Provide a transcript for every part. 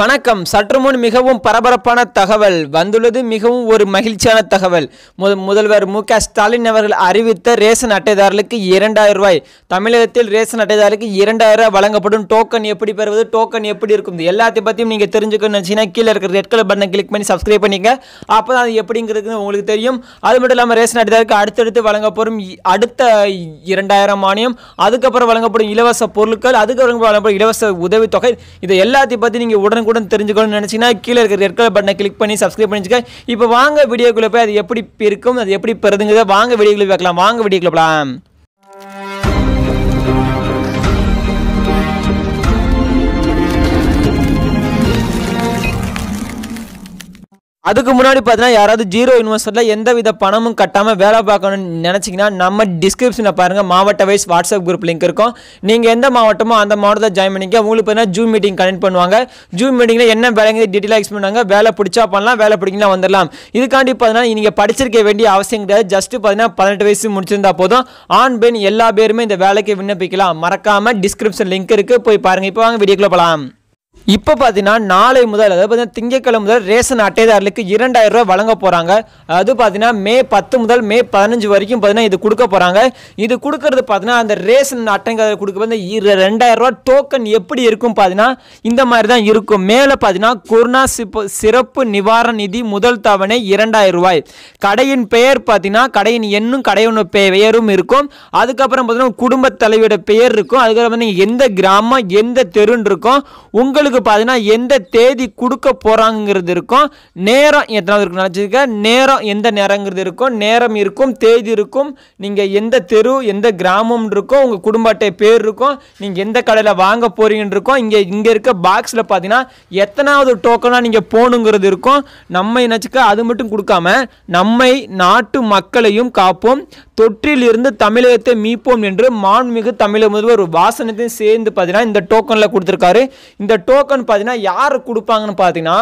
வணக்கம் சற்று முன் மிகவும் பரபரப்பான தகவல் வந்துள்ளது மிகவும் ஒரு மகிழ்ச்சியான தகவல் முத முதல்வர் மு க ஸ்டாலின் அவர்கள் அறிவித்த ரேஷன் அட்டைதாரர்களுக்கு இரண்டாயிரம் ரூபாய் தமிழகத்தில் ரேஷன் அட்டைதாரருக்கு இரண்டாயிரம் ரூபாய் வழங்கப்படும் டோக்கன் எப்படி பெறுவது டோக்கன் எப்படி இருக்கும் எல்லாத்தையும் பற்றியும் நீங்கள் தெரிஞ்சுக்கணும்னு நினச்சிங்கன்னா கீழே இருக்கிற ரெட் கலர் பட்டனை கிளிக் பண்ணி சப்ஸ்கிரைப் பண்ணிங்க அப்போ தான் அது எப்படிங்கிறது உங்களுக்கு தெரியும் அது மட்டும் இல்லாமல் ரேஷன் அட்டைதாரருக்கு அடுத்தடுத்து வழங்கப்படும் அடுத்த இரண்டாயிரம் மானியம் அதுக்கப்புறம் வழங்கப்படும் இலவச பொருட்கள் அதுக்கப்புறம் வழங்கப்படும் இலவச உதவித்தொகை இதை எல்லாத்தையும் பற்றி நீங்கள் உடனே எல்லாரும் கூட தெரிஞ்சுக்கணும்னு நினச்சிங்கன்னா கீழே இருக்கிற ரெட் கலர் பட்டனை கிளிக் பண்ணி சப்ஸ்கிரைப் பண்ணிச்சுக்கேன் இப்போ வாங்க வீடியோக்குள்ளே போய் அது எப்படி இருக்கும் அது எப்படி பெறுதுங்கிறத வாங்க வீடியோக்குள்ளே பார்க்கலாம் வாங்க வீடியோக்குள்ளே போகலாம் அதுக்கு முன்னாடி பார்த்தீங்கன்னா யாராவது ஜீரோ இன்வெஸ்டரில் எந்த வித பணமும் கட்டாமல் வேலை பார்க்கணும்னு நினச்சிங்கன்னா நம்ம டிஸ்கிரிப்ஷனில் பாருங்கள் மாவட்ட வைஸ் வாட்ஸ்அப் குரூப் லிங்க் இருக்கும் நீங்கள் எந்த மாவட்டமோ அந்த மாவட்டத்தை ஜாயின் பண்ணிக்க உங்களுக்கு பார்த்தீங்கன்னா ஜூம் மீட்டிங் கனெக்ட் பண்ணுவாங்க ஜூம் மீட்டிங்கில் என்ன வேலைங்க டீட்டெயிலாக எக்ஸ்பிளைன் பண்ணுவாங்க வேலை பிடிச்சா பண்ணலாம் வேலை பிடிக்கலாம் வந்துடலாம் இதுக்காண்டி பார்த்தீங்கன்னா நீங்கள் படிச்சிருக்க வேண்டிய அவசியம் கிடையாது ஜஸ்ட்டு பார்த்தீங்கன்னா பதினெட்டு வயசு முடிச்சிருந்தா போதும் ஆண் பெண் எல்லா பேருமே இந்த வேலைக்கு விண்ணப்பிக்கலாம் மறக்காமல் டிஸ்கிரிப்ஷன் லிங்க் இருக்குது போய் பாருங்கள் இப்போ வாங்க வீடியோக்குள்ளே போகலாம் இப்போ பார்த்தீங்கன்னா நாளை முதல் அதாவது பார்த்தீங்கன்னா திங்கக்கிழமை முதல் ரேஷன் அட்டைதாரர்களுக்கு இரண்டாயிரம் ரூபாய் வழங்க போகிறாங்க அது பார்த்தீங்கன்னா மே பத்து முதல் மே பதினஞ்சு வரைக்கும் பார்த்தீங்கன்னா இது கொடுக்க போகிறாங்க இது கொடுக்கறது பார்த்தீங்கன்னா அந்த ரேஷன் அட்டைங்கிறத கொடுக்க இந்த ரெண்டாயிரம் ரூபா டோக்கன் எப்படி இருக்கும் பார்த்தீங்கன்னா இந்த மாதிரி தான் இருக்கும் மேலே பார்த்தீங்கன்னா கொரோனா சிறப்பு நிவாரண நிதி முதல் தவணை இரண்டாயிரம் ரூபாய் கடையின் பெயர் பார்த்தீங்கன்னா கடையின் எண்ணும் கடையின் பெயரும் இருக்கும் அதுக்கப்புறம் பார்த்தீங்கன்னா குடும்ப தலைவியோட பெயர் இருக்கும் அதுக்கப்புறம் பார்த்தீங்கன்னா எந்த கிராமம் எந்த தெருன்னு இருக்கும் உங்களுக்கு உங்களுக்கு பார்த்தீங்கன்னா எந்த தேதி கொடுக்க போகிறாங்கிறது இருக்கும் நேரம் எத்தனாவது இருக்கும் நினச்சிருக்க நேரம் எந்த நேரங்கிறது இருக்கும் நேரம் இருக்கும் தேதி இருக்கும் நீங்கள் எந்த தெரு எந்த கிராமம் இருக்கும் உங்கள் குடும்ப அட்டை பேர் இருக்கும் நீங்கள் எந்த கடையில் வாங்க போகிறீங்கன்னு இருக்கும் இங்கே இங்கே இருக்க பாக்ஸில் பார்த்தீங்கன்னா எத்தனாவது டோக்கனாக நீங்கள் போகணுங்கிறது இருக்கும் நம்மை நினச்சிக்க அது மட்டும் கொடுக்காம நம்மை நாட்டு மக்களையும் காப்போம் தொற்றில் இருந்து தமிழகத்தை மீட்போம் என்று மாண்மிகு தமிழக முதல்வர் ஒரு வாசனத்தையும் சேர்ந்து பார்த்தீங்கன்னா இந்த டோக்கனில் கொடுத்துருக்காரு இந்த டோ டோக்கன் பார்த்தீங்கன்னா யார் கொடுப்பாங்கன்னு பார்த்தீங்கன்னா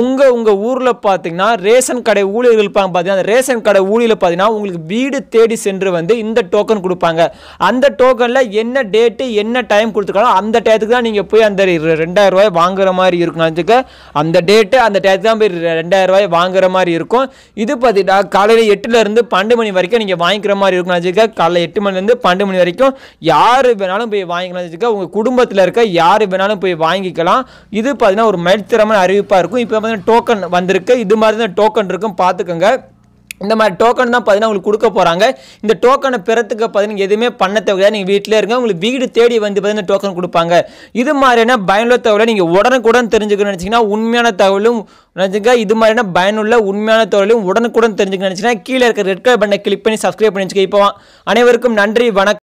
உங்கள் உங்கள் ஊரில் பார்த்தீங்கன்னா ரேஷன் கடை ஊழியர்கள் இருப்பாங்க பார்த்தீங்கன்னா அந்த ரேஷன் கடை ஊழியில் பார்த்தீங்கன்னா உங்களுக்கு வீடு தேடி சென்று வந்து இந்த டோக்கன் கொடுப்பாங்க அந்த டோக்கனில் என்ன டேட்டு என்ன டைம் கொடுத்துருக்காங்களோ அந்த டயத்துக்கு தான் நீங்கள் போய் அந்த ரெண்டாயிரம் ரூபாய் வாங்குற மாதிரி இருக்கணும்னுச்சுக்க அந்த டேட்டு அந்த டயத்துக்கு தான் போய் ரெண்டாயிரம் ரூபாய் வாங்குற மாதிரி இருக்கும் இது பார்த்தீங்கன்னா காலையில் எட்டுலேருந்து பன்னெண்டு மணி வரைக்கும் நீங்கள் வாங்கிக்கிற மாதிரி இருக்கணும்னுச்சுக்க காலையில் எட்டு மணிலேருந்து பன்னெண்டு மணி வரைக்கும் யார் வேணாலும் போய் வாங்கிக்கணும்னுச்சுக்க உங்கள் குடும்பத்தில் இருக்க யார் வேணாலும் போய் வாங்கிக்கலாம் இது பார்த்தீங்கன்னா ஒரு மடித்திறமான அறிவிப்பாக இருக்கும் இப்போ பார்த்தீங்கன்னா டோக்கன் வந்திருக்கு இது மாதிரி தான் டோக்கன் இருக்கும் பார்த்துக்கோங்க இந்த மாதிரி டோக்கன் தான் பார்த்தீங்கன்னா உங்களுக்கு கொடுக்க போகிறாங்க இந்த டோக்கனை பெறத்துக்கு பார்த்தீங்கன்னா எதுவுமே பண்ண தேவையாது நீங்கள் வீட்டிலே இருங்க உங்களுக்கு வீடு தேடி வந்து பார்த்தீங்கன்னா டோக்கன் கொடுப்பாங்க இது மாதிரியான பயனுள்ள தகவலை நீங்கள் உடனுக்குடன் தெரிஞ்சுக்கணும்னு நினச்சிங்கன்னா உண்மையான தகவலும் நினச்சிங்க இது மாதிரியான பயனுள்ள உண்மையான தகவலும் உடனுக்குடன் தெரிஞ்சுக்கணும்னு நினச்சிங்கன்னா கீழே இருக்க ரெட் கலர் பண்ணை கிளிக் பண்ணி சப்ஸ்கிரைப் பண்ணி வச்சுக்க இப்போ அனைவருக்கும் நன்றி வணக்கம்